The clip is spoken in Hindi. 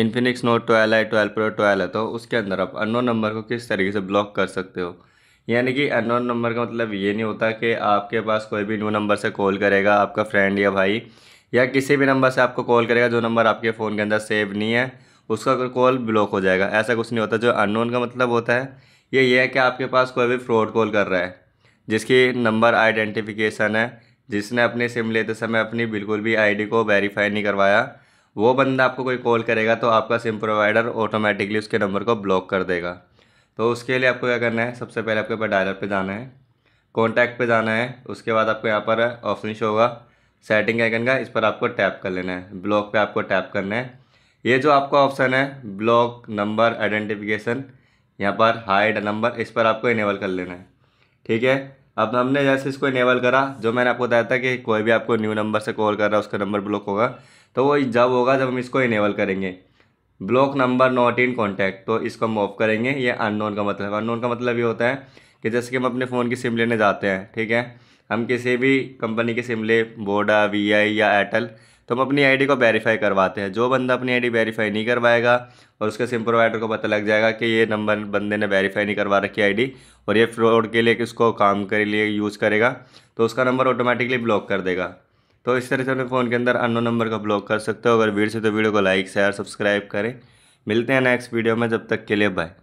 इन्फिनिक्स नोट ट्वेल्व है ट्वेल्व प्रो ट्वेल्व है तो उसके अंदर आप अननोन नंबर को किस तरीके से ब्लॉक कर सकते हो यानी कि अननोन नंबर का मतलब ये नहीं होता कि आपके पास कोई भी न्यू नंबर से कॉल करेगा आपका फ्रेंड या भाई या किसी भी नंबर से आपको कॉल करेगा जो नंबर आपके फ़ोन के अंदर सेव नहीं है उसका कॉल ब्लॉक हो जाएगा ऐसा कुछ नहीं होता जो अननोन का मतलब होता है ये ये है कि आपके पास कोई भी फ्रॉड कॉल कर रहा है जिसकी नंबर आइडेंटिफिकेशन है जिसने अपनी सिम लेते समय अपनी बिल्कुल भी आईडी को वेरीफाई नहीं करवाया वो बंदा आपको कोई कॉल करेगा तो आपका सिम प्रोवाइडर ऑटोमेटिकली उसके नंबर को ब्लॉक कर देगा तो उसके लिए आपको क्या करना है सबसे पहले आपके ऊपर डायलर पे जाना है कॉन्टैक्ट पे जाना है उसके बाद आपको यहाँ पर ऑप्शन शो होगा सेटिंग आइकन का इस पर आपको टैप कर लेना है ब्लॉक पे आपको टैप करना है ये जो आपका ऑप्शन है ब्लॉक नंबर आइडेंटिफिकेशन यहाँ पर हाइड नंबर इस पर आपको इनेबल कर लेना है ठीक है अब हमने जैसे इसको इनेबल करा जो मैंने आपको बताया था कि कोई भी आपको न्यू नंबर से कॉल कर रहा है उसका नंबर ब्लॉक होगा तो वो जब होगा जब हम इसको इनेबल करेंगे block number not in contact तो इसको हम ऑफ करेंगे ये अननोन का मतलब अननोन का मतलब ये होता है कि जैसे कि हम अपने फ़ोन की सिम लेने जाते हैं ठीक है हम किसी भी कंपनी की सिम ले वोडा वी या एयरटेल तो हम अपनी आईडी को वेरीफाई करवाते हैं जो बंदा अपनी आईडी वेरीफाई नहीं करवाएगा और उसके सिम प्रोवाइडर को पता लग जाएगा कि ये नंबर बंदे ने वेरीफाई नहीं करवा रखी आईडी और ये फ्रॉड के लिए किसको काम के लिए यूज़ करेगा तो उसका नंबर ऑटोमेटिकली ब्लॉक कर देगा तो इस तरह से अपने फ़ोन के अंदर अनो नंबर का ब्लॉक कर सकते हो अगर वीडियो से तो वीडियो को लाइक शेयर सब्सक्राइब करें मिलते हैं नेक्स्ट वीडियो में जब तक के लिए बाय